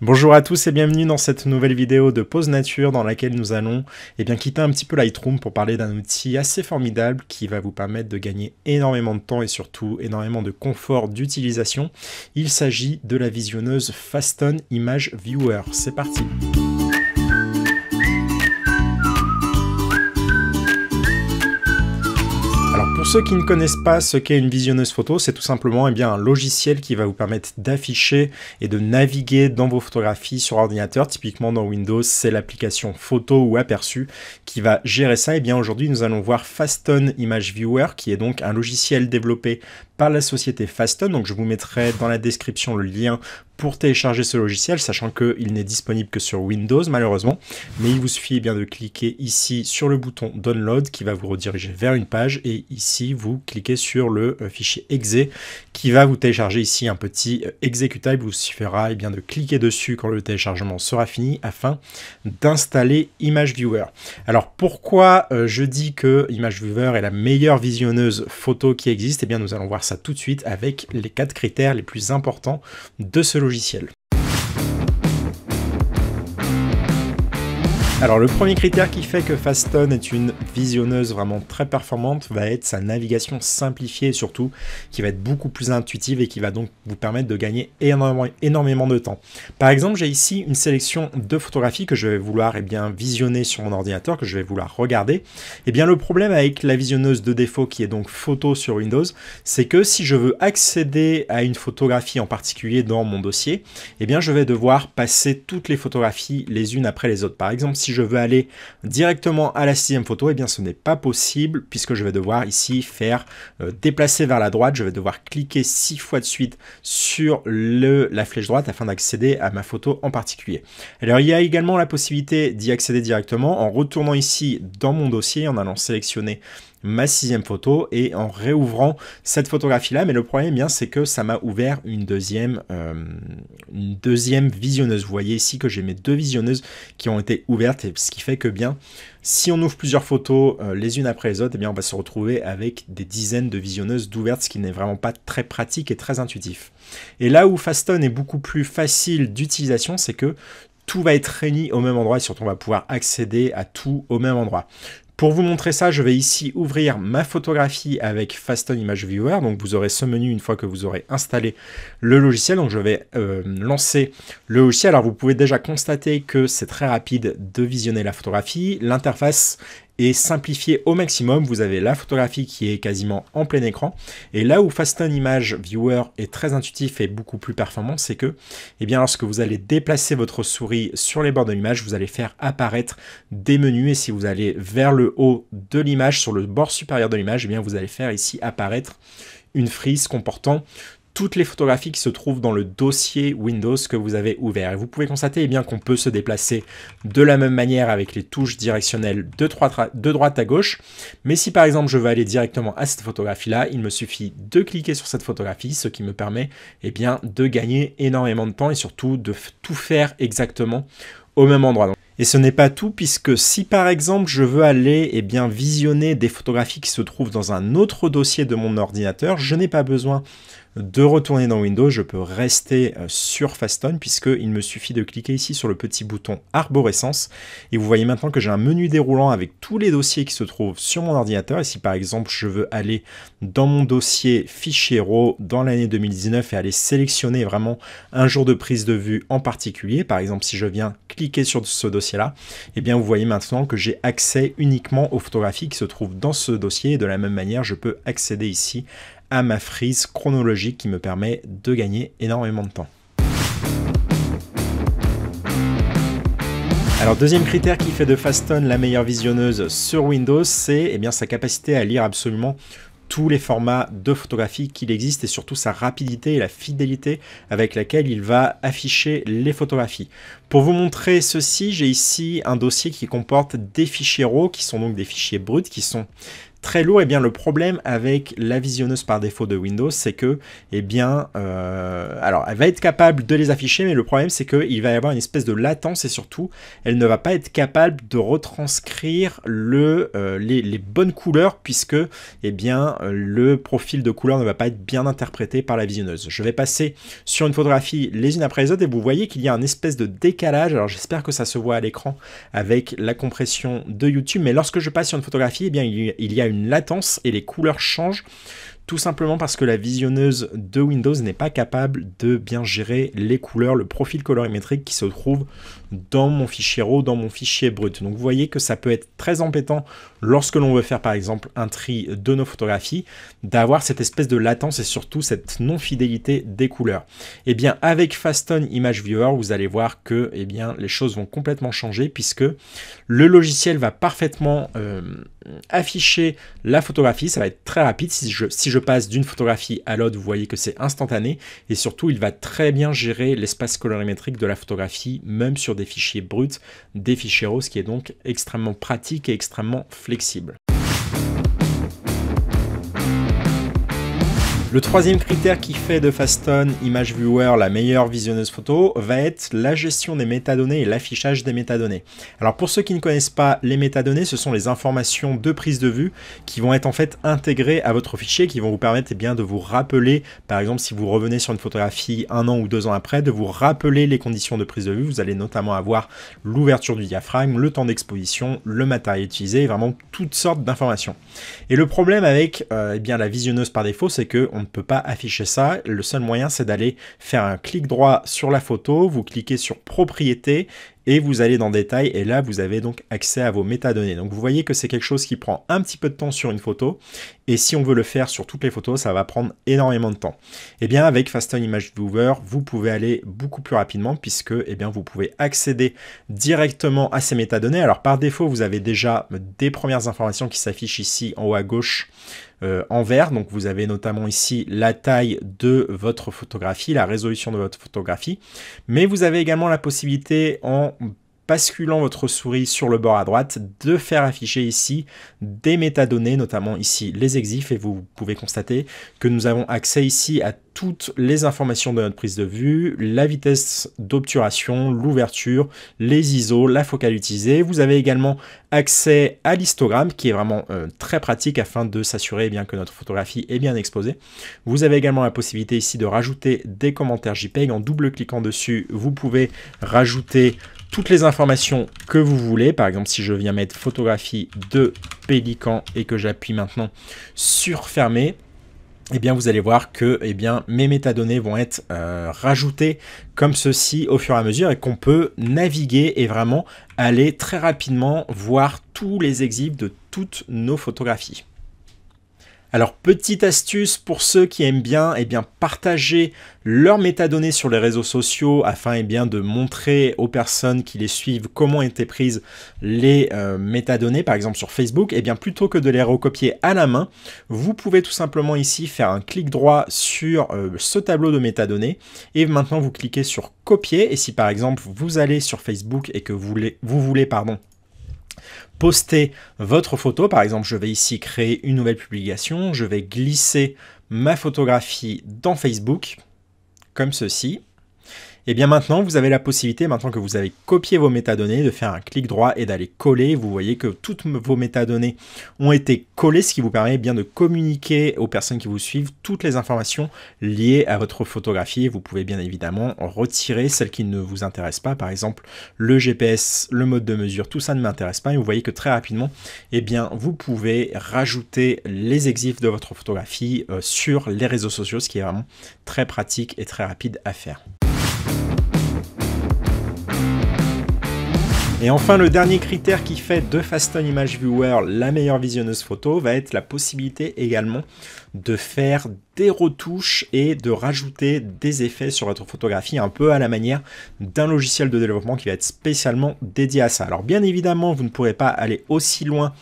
Bonjour à tous et bienvenue dans cette nouvelle vidéo de Pause Nature dans laquelle nous allons eh bien, quitter un petit peu Lightroom pour parler d'un outil assez formidable qui va vous permettre de gagner énormément de temps et surtout énormément de confort d'utilisation. Il s'agit de la visionneuse faston Image Viewer. C'est parti ceux qui ne connaissent pas ce qu'est une visionneuse photo, c'est tout simplement eh bien, un logiciel qui va vous permettre d'afficher et de naviguer dans vos photographies sur ordinateur. Typiquement dans Windows, c'est l'application photo ou aperçu qui va gérer ça. Et eh bien aujourd'hui, nous allons voir Faston Image Viewer, qui est donc un logiciel développé par la société Fasten. Donc je vous mettrai dans la description le lien pour télécharger ce logiciel, sachant qu'il n'est disponible que sur Windows malheureusement. Mais il vous suffit eh bien de cliquer ici sur le bouton Download qui va vous rediriger vers une page et ici vous cliquez sur le euh, fichier exe qui va vous télécharger ici un petit euh, exécutable. Il vous suffira et eh bien de cliquer dessus quand le téléchargement sera fini afin d'installer Image Viewer. Alors pourquoi euh, je dis que Image Viewer est la meilleure visionneuse photo qui existe et eh bien nous allons voir ça tout de suite avec les quatre critères les plus importants de ce logiciel. Alors le premier critère qui fait que Faston est une visionneuse vraiment très performante va être sa navigation simplifiée surtout, qui va être beaucoup plus intuitive et qui va donc vous permettre de gagner énormément, énormément de temps. Par exemple, j'ai ici une sélection de photographies que je vais vouloir eh bien, visionner sur mon ordinateur, que je vais vouloir regarder. Et eh bien le problème avec la visionneuse de défaut qui est donc photo sur Windows, c'est que si je veux accéder à une photographie en particulier dans mon dossier, eh bien je vais devoir passer toutes les photographies les unes après les autres. Par exemple, si si je veux aller directement à la sixième photo, et eh bien ce n'est pas possible puisque je vais devoir ici faire euh, déplacer vers la droite. Je vais devoir cliquer six fois de suite sur la flèche droite afin d'accéder à ma photo en particulier. Alors il y a également la possibilité d'y accéder directement en retournant ici dans mon dossier en allant sélectionner ma sixième photo et en réouvrant cette photographie là mais le problème eh bien c'est que ça m'a ouvert une deuxième euh, une deuxième visionneuse vous voyez ici que j'ai mes deux visionneuses qui ont été ouvertes et ce qui fait que eh bien si on ouvre plusieurs photos euh, les unes après les autres et eh bien on va se retrouver avec des dizaines de visionneuses d'ouvertes ce qui n'est vraiment pas très pratique et très intuitif et là où Faston est beaucoup plus facile d'utilisation c'est que tout va être réuni au même endroit et surtout on va pouvoir accéder à tout au même endroit. Pour vous montrer ça, je vais ici ouvrir ma photographie avec Faston Image Viewer. Donc vous aurez ce menu une fois que vous aurez installé le logiciel. Donc je vais euh, lancer le logiciel. Alors vous pouvez déjà constater que c'est très rapide de visionner la photographie. L'interface et simplifier au maximum. Vous avez la photographie qui est quasiment en plein écran. Et là où Fasten Image Viewer est très intuitif et beaucoup plus performant, c'est que eh bien, lorsque vous allez déplacer votre souris sur les bords de l'image, vous allez faire apparaître des menus. Et si vous allez vers le haut de l'image, sur le bord supérieur de l'image, eh bien vous allez faire ici apparaître une frise comportant toutes les photographies qui se trouvent dans le dossier Windows que vous avez ouvert. Et vous pouvez constater et eh bien qu'on peut se déplacer de la même manière avec les touches directionnelles de, droite à gauche. Mais si par exemple je veux aller directement à cette photographie-là, il me suffit de cliquer sur cette photographie, ce qui me permet et eh bien, de gagner énormément de temps et surtout de tout faire exactement au même endroit. Et ce n'est pas tout puisque si par exemple je veux aller et eh bien, visionner des photographies qui se trouvent dans un autre dossier de mon ordinateur, je n'ai pas besoin de retourner dans Windows, je peux rester euh, sur Fastone puisqu'il me suffit de cliquer ici sur le petit bouton arborescence et vous voyez maintenant que j'ai un menu déroulant avec tous les dossiers qui se trouvent sur mon ordinateur et si par exemple je veux aller dans mon dossier fichier RAW dans l'année 2019 et aller sélectionner vraiment un jour de prise de vue en particulier, par exemple si je viens cliquer sur ce dossier là, et eh bien vous voyez maintenant que j'ai accès uniquement aux photographies qui se trouvent dans ce dossier et de la même manière je peux accéder ici à ma frise chronologique qui me permet de gagner énormément de temps. Alors deuxième critère qui fait de Faston la meilleure visionneuse sur Windows, c'est eh bien sa capacité à lire absolument tous les formats de photographie qu'il existe et surtout sa rapidité et la fidélité avec laquelle il va afficher les photographies. Pour vous montrer ceci, j'ai ici un dossier qui comporte des fichiers RAW, qui sont donc des fichiers bruts, qui sont très lourds. Et eh bien le problème avec la visionneuse par défaut de Windows, c'est que, eh bien, euh, alors elle va être capable de les afficher, mais le problème c'est qu'il va y avoir une espèce de latence et surtout, elle ne va pas être capable de retranscrire le, euh, les, bonnes couleurs puisque, eh bien, le profil de couleur ne va pas être bien interprété par la visionneuse. Je vais passer sur une photographie les unes après les autres et vous voyez qu'il y a un espèce de décalage alors j'espère que ça se voit à l'écran avec la compression de YouTube, mais lorsque je passe sur une photographie, eh bien, il y a une latence et les couleurs changent tout simplement parce que la visionneuse de Windows n'est pas capable de bien gérer les couleurs, le profil colorimétrique qui se trouve dans mon fichier RAW, dans mon fichier brut. Donc vous voyez que ça peut être très embêtant lorsque l'on veut faire par exemple un tri de nos photographies, d'avoir cette espèce de latence et surtout cette non-fidélité des couleurs. Et eh bien avec Faston Image Viewer, vous allez voir que eh bien, les choses vont complètement changer puisque le logiciel va parfaitement... Euh, afficher la photographie. Ça va être très rapide. Si je, si je passe d'une photographie à l'autre, vous voyez que c'est instantané. Et surtout, il va très bien gérer l'espace colorimétrique de la photographie, même sur des fichiers bruts, des fichiers RAW, ce qui est donc extrêmement pratique et extrêmement flexible. Le troisième critère qui fait de Faston Image Viewer la meilleure visionneuse photo va être la gestion des métadonnées et l'affichage des métadonnées. Alors pour ceux qui ne connaissent pas les métadonnées, ce sont les informations de prise de vue qui vont être en fait intégrées à votre fichier, qui vont vous permettre eh bien, de vous rappeler, par exemple si vous revenez sur une photographie un an ou deux ans après, de vous rappeler les conditions de prise de vue. Vous allez notamment avoir l'ouverture du diaphragme, le temps d'exposition, le matériel utilisé, vraiment toutes sortes d'informations. Et le problème avec euh, eh bien, la visionneuse par défaut, c'est que on ne peut pas afficher ça. Le seul moyen, c'est d'aller faire un clic droit sur la photo, vous cliquez sur propriété et vous allez dans Détails, et là vous avez donc accès à vos métadonnées. Donc vous voyez que c'est quelque chose qui prend un petit peu de temps sur une photo et si on veut le faire sur toutes les photos ça va prendre énormément de temps. Et eh bien avec Fasten Image Viewer vous pouvez aller beaucoup plus rapidement puisque et eh bien vous pouvez accéder directement à ces métadonnées. Alors par défaut vous avez déjà des premières informations qui s'affichent ici en haut à gauche euh, en vert. Donc vous avez notamment ici la taille de votre photographie, la résolution de votre photographie. Mais vous avez également la possibilité en basculant votre souris sur le bord à droite, de faire afficher ici des métadonnées, notamment ici les exifs, et vous pouvez constater que nous avons accès ici à toutes les informations de notre prise de vue, la vitesse d'obturation, l'ouverture, les ISO, la focale utilisée. Vous avez également accès à l'histogramme qui est vraiment euh, très pratique afin de s'assurer eh bien que notre photographie est bien exposée. Vous avez également la possibilité ici de rajouter des commentaires JPEG. En double-cliquant dessus, vous pouvez rajouter toutes les informations que vous voulez. Par exemple, si je viens mettre photographie de pélican et que j'appuie maintenant sur fermer, eh bien, vous allez voir que eh bien, mes métadonnées vont être euh, rajoutées comme ceci au fur et à mesure et qu'on peut naviguer et vraiment aller très rapidement voir tous les exhibits de toutes nos photographies. Alors petite astuce pour ceux qui aiment bien, eh bien partager leurs métadonnées sur les réseaux sociaux afin eh bien, de montrer aux personnes qui les suivent comment étaient prises les euh, métadonnées, par exemple sur Facebook, et eh bien plutôt que de les recopier à la main, vous pouvez tout simplement ici faire un clic droit sur euh, ce tableau de métadonnées et maintenant vous cliquez sur copier et si par exemple vous allez sur Facebook et que vous voulez, vous voulez pardon, poster votre photo. Par exemple, je vais ici créer une nouvelle publication. Je vais glisser ma photographie dans Facebook, comme ceci. Et eh bien maintenant, vous avez la possibilité, maintenant que vous avez copié vos métadonnées, de faire un clic droit et d'aller coller. Vous voyez que toutes vos métadonnées ont été collées, ce qui vous permet bien de communiquer aux personnes qui vous suivent toutes les informations liées à votre photographie. Vous pouvez bien évidemment retirer celles qui ne vous intéressent pas, par exemple le GPS, le mode de mesure, tout ça ne m'intéresse pas. Et vous voyez que très rapidement, et eh bien, vous pouvez rajouter les exifs de votre photographie euh, sur les réseaux sociaux, ce qui est vraiment très pratique et très rapide à faire. Et enfin, le dernier critère qui fait de Faston Image Viewer la meilleure visionneuse photo va être la possibilité également de faire des retouches et de rajouter des effets sur votre photographie un peu à la manière d'un logiciel de développement qui va être spécialement dédié à ça. Alors bien évidemment, vous ne pourrez pas aller aussi loin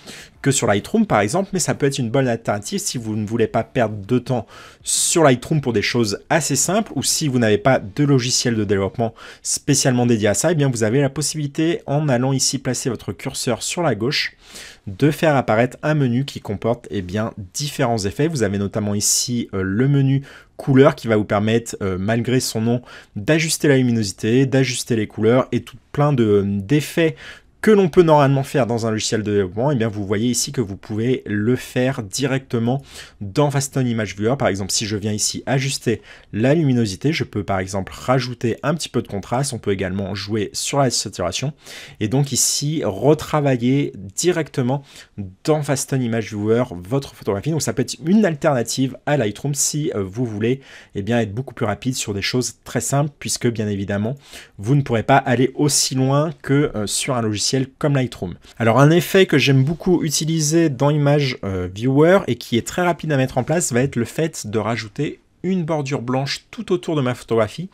que sur Lightroom par exemple, mais ça peut être une bonne alternative si vous ne voulez pas perdre de temps sur Lightroom pour des choses assez simples ou si vous n'avez pas de logiciel de développement spécialement dédié à ça, et eh bien vous avez la possibilité en allant ici placer votre curseur sur la gauche de faire apparaître un menu qui comporte eh bien, différents effets. Vous avez notamment ici euh, le menu couleur qui va vous permettre, euh, malgré son nom, d'ajuster la luminosité, d'ajuster les couleurs et tout plein euh, d'effets l'on peut normalement faire dans un logiciel de développement, et eh bien vous voyez ici que vous pouvez le faire directement dans Faston Image Viewer. Par exemple, si je viens ici ajuster la luminosité, je peux par exemple rajouter un petit peu de contraste. On peut également jouer sur la saturation et donc ici retravailler directement dans fastone Image Viewer votre photographie. Donc ça peut être une alternative à Lightroom si euh, vous voulez et eh bien, être beaucoup plus rapide sur des choses très simples puisque bien évidemment vous ne pourrez pas aller aussi loin que euh, sur un logiciel comme Lightroom. Alors un effet que j'aime beaucoup utiliser dans Image euh, Viewer et qui est très rapide à mettre en place va être le fait de rajouter une bordure blanche tout autour de ma photographie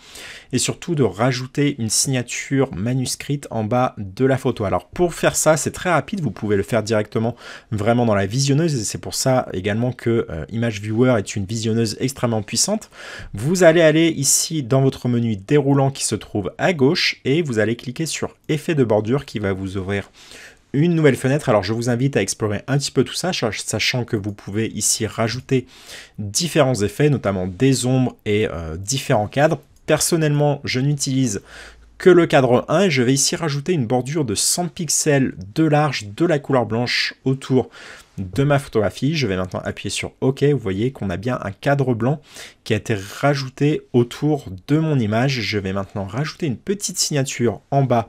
et surtout de rajouter une signature manuscrite en bas de la photo. Alors pour faire ça, c'est très rapide, vous pouvez le faire directement vraiment dans la visionneuse et c'est pour ça également que euh, Image Viewer est une visionneuse extrêmement puissante. Vous allez aller ici dans votre menu déroulant qui se trouve à gauche et vous allez cliquer sur effet de bordure qui va vous ouvrir une nouvelle fenêtre. Alors je vous invite à explorer un petit peu tout ça, sachant que vous pouvez ici rajouter différents effets, notamment des ombres et euh, différents cadres. Personnellement, je n'utilise que le cadre 1. je vais ici rajouter une bordure de 100 pixels de large de la couleur blanche autour de ma photographie. Je vais maintenant appuyer sur OK. Vous voyez qu'on a bien un cadre blanc qui a été rajouté autour de mon image. Je vais maintenant rajouter une petite signature en bas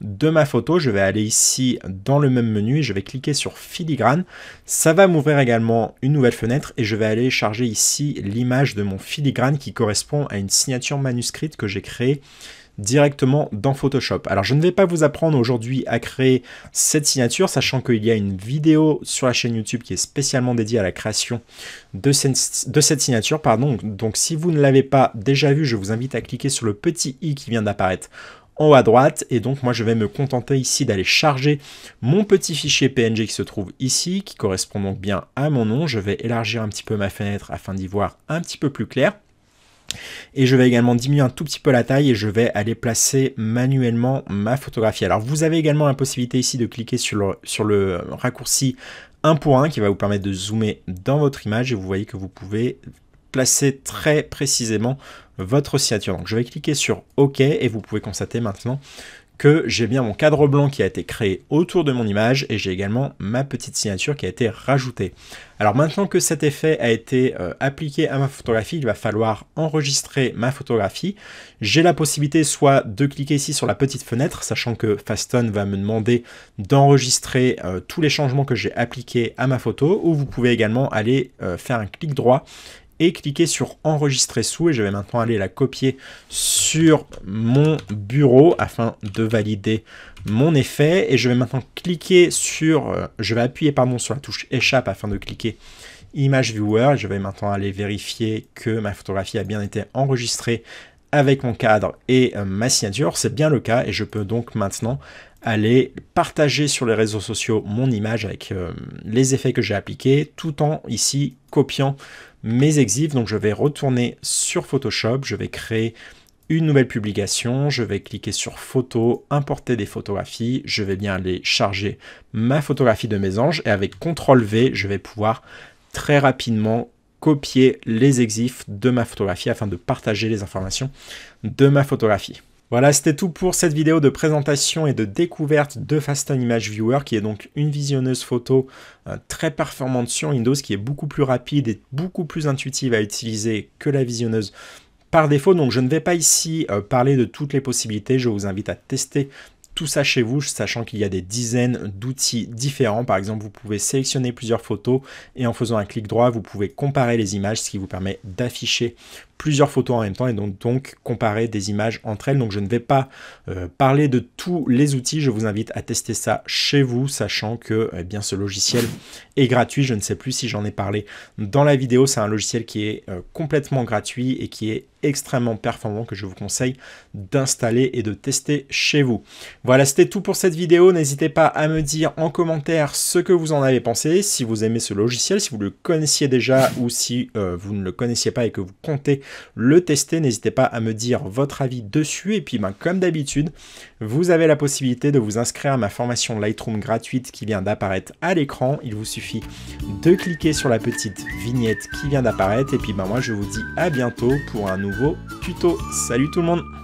de ma photo. Je vais aller ici dans le même menu et je vais cliquer sur filigrane. Ça va m'ouvrir également une nouvelle fenêtre et je vais aller charger ici l'image de mon filigrane qui correspond à une signature manuscrite que j'ai créée directement dans Photoshop. Alors je ne vais pas vous apprendre aujourd'hui à créer cette signature, sachant qu'il y a une vidéo sur la chaîne YouTube qui est spécialement dédiée à la création de cette, signature. Pardon. Donc si vous ne l'avez pas déjà vu je vous invite à cliquer sur le petit i qui vient d'apparaître en haut à droite et donc moi je vais me contenter ici d'aller charger mon petit fichier PNG qui se trouve ici qui correspond donc bien à mon nom. Je vais élargir un petit peu ma fenêtre afin d'y voir un petit peu plus clair et je vais également diminuer un tout petit peu la taille et je vais aller placer manuellement ma photographie. Alors vous avez également la possibilité ici de cliquer sur le, sur le raccourci 1 pour 1 qui va vous permettre de zoomer dans votre image et vous voyez que vous pouvez placer très précisément votre signature. Donc je vais cliquer sur OK et vous pouvez constater maintenant que j'ai bien mon cadre blanc qui a été créé autour de mon image et j'ai également ma petite signature qui a été rajoutée. Alors maintenant que cet effet a été euh, appliqué à ma photographie, il va falloir enregistrer ma photographie. J'ai la possibilité soit de cliquer ici sur la petite fenêtre, sachant que Faston va me demander d'enregistrer euh, tous les changements que j'ai appliqués à ma photo, ou vous pouvez également aller euh, faire un clic droit et cliquer sur enregistrer sous et je vais maintenant aller la copier sur mon bureau afin de valider mon effet et je vais maintenant cliquer sur euh, je vais appuyer pardon sur la touche échappe afin de cliquer image viewer je vais maintenant aller vérifier que ma photographie a bien été enregistrée avec mon cadre et euh, ma signature c'est bien le cas et je peux donc maintenant aller partager sur les réseaux sociaux mon image avec euh, les effets que j'ai appliqués tout en ici copiant mes exifs. Donc je vais retourner sur Photoshop, je vais créer une nouvelle publication, je vais cliquer sur photo, importer des photographies, je vais bien aller charger ma photographie de mes anges et avec CTRL V, je vais pouvoir très rapidement copier les exifs de ma photographie afin de partager les informations de ma photographie. Voilà, c'était tout pour cette vidéo de présentation et de découverte de Fasten Image Viewer, qui est donc une visionneuse photo euh, très performante sur Windows, qui est beaucoup plus rapide et beaucoup plus intuitive à utiliser que la visionneuse par défaut. Donc je ne vais pas ici euh, parler de toutes les possibilités, je vous invite à tester tout ça chez vous, sachant qu'il y a des dizaines d'outils différents. Par exemple, vous pouvez sélectionner plusieurs photos et en faisant un clic droit, vous pouvez comparer les images, ce qui vous permet d'afficher plusieurs photos en même temps et donc, donc comparer des images entre elles. Donc je ne vais pas euh, parler de tous les outils, je vous invite à tester ça chez vous, sachant que eh bien, ce logiciel est gratuit. Je ne sais plus si j'en ai parlé dans la vidéo, c'est un logiciel qui est euh, complètement gratuit et qui est extrêmement performant que je vous conseille d'installer et de tester chez vous. Voilà, c'était tout pour cette vidéo. N'hésitez pas à me dire en commentaire ce que vous en avez pensé, si vous aimez ce logiciel, si vous le connaissiez déjà ou si euh, vous ne le connaissiez pas et que vous comptez le tester. N'hésitez pas à me dire votre avis dessus. Et puis, ben, comme d'habitude, vous avez la possibilité de vous inscrire à ma formation Lightroom gratuite qui vient d'apparaître à l'écran. Il vous suffit de cliquer sur la petite vignette qui vient d'apparaître. Et puis, ben, moi, je vous dis à bientôt pour un nouveau tuto. Salut tout le monde